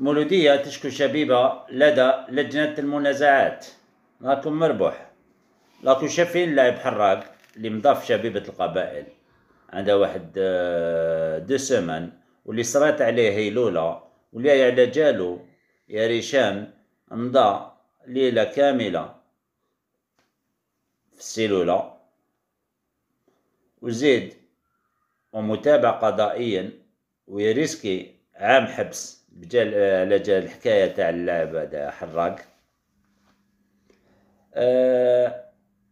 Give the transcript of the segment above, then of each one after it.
مولودية تشكو شبيبة لدى لجنة المنازعات راكم مربح راكم شافين لاعب حراق اللي مضاف شبيبة القبائل عندها واحد آه، دو سمان واللي صرات عليه هيلولة واللي على جالو يا ريشان مضى ليلة كاملة في السيلولة وزيد ومتابع قضائيا ويريسكي عام حبس بجال على آه، جال الحكايه تاع اللاعب هذا حراق آه،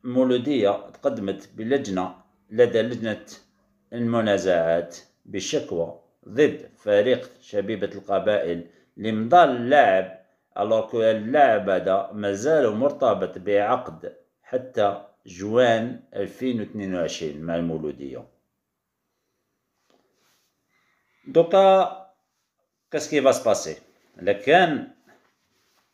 مولوديه تقدمت بلجنه لدى لجنه المنازعات بشكوى ضد فريق شبيبه القبائل لمضى اللاعب الوغ اللاعب هذا مازال مرتبط بعقد حتى جوان 2022 مع المولوديه دوكا كاسكي با سباسي لكان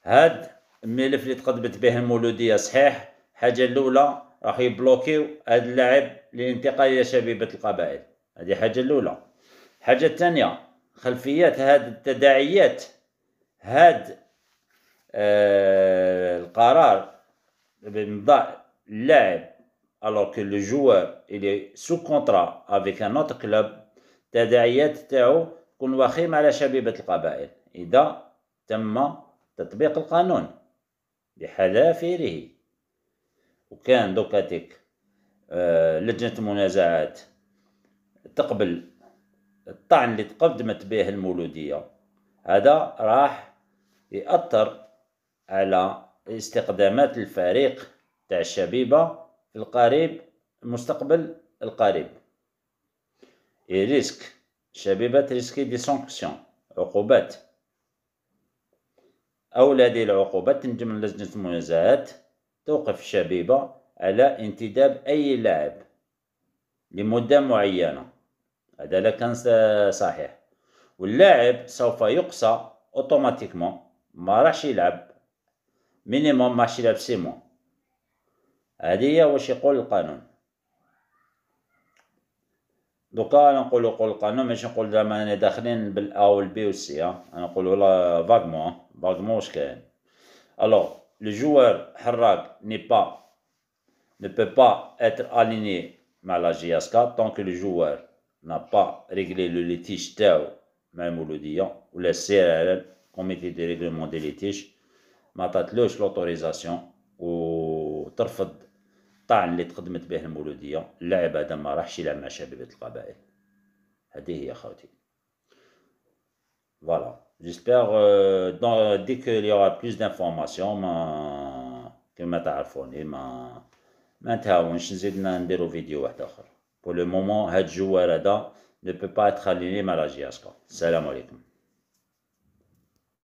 هاد الملف اللي تقدمت به المولوديه صحيح حاجه الاولى راح يبلوكيو هاد اللاعب للانتقال الى شبيبه القبائل هذه حاجه الاولى الحاجه الثانيه خلفيات هاد التداعيات هاد آه القرار بامضاء اللاعب alors que le joueur il est sous contrat avec un autre club تداعيات تاعو يكون وخيم على شبيبة القبائل إذا تم تطبيق القانون بحذافيره وكان دوكاتيك آه، لجنة المنازعات تقبل الطعن اللي تقدمت به المولودية هذا راح يأثر على استقدامات الفريق تاع الشبيبة في القريب المستقبل القريب يريسك الشبيبة تريسكي دي سانكسيون عقوبات أولى دي العقوبات تنجم لجنة المنازعات توقف الشبيبة على انتداب أي لاعب لمدة معينة هذا لا كان صحيح واللاعب سوف يقصى اوتوماتيكمون ما راحش يلعب مينيموم ما راحش يلعب سيمون هذه هي واش يقول القانون دوكا نقول نقول القانون ماشي نقول زعما انا داخلين بالا والبي والسي ها انا نقولو لا فاغمون فاغمون واش كاين الوغ لو جوار حراك ني با ne peut pas être aligné مع لا جي اس 4 tant que le joueur n'a pas réglé le litige تاعو مع المولودية ولا السي ار ال كوميتي دي ريغلومون دي ليتيج ما عطاتلوش لوتوريزاسيون ترفض الطعن اللي تقدمت به المولوديه اللاعب هذا ما راحش يلعب مع شبيبه القبائل هذه هي خوتي فوالا جيسبر دون ديك لي يورا بلوس دانفورماسيون ما كما تعرفوني ما ما تهاونش نزيد نديرو فيديو واحد اخر بور لو مومون هاد الجوار هذا ne peut pas être aligné malagiasco. Salam alaikum.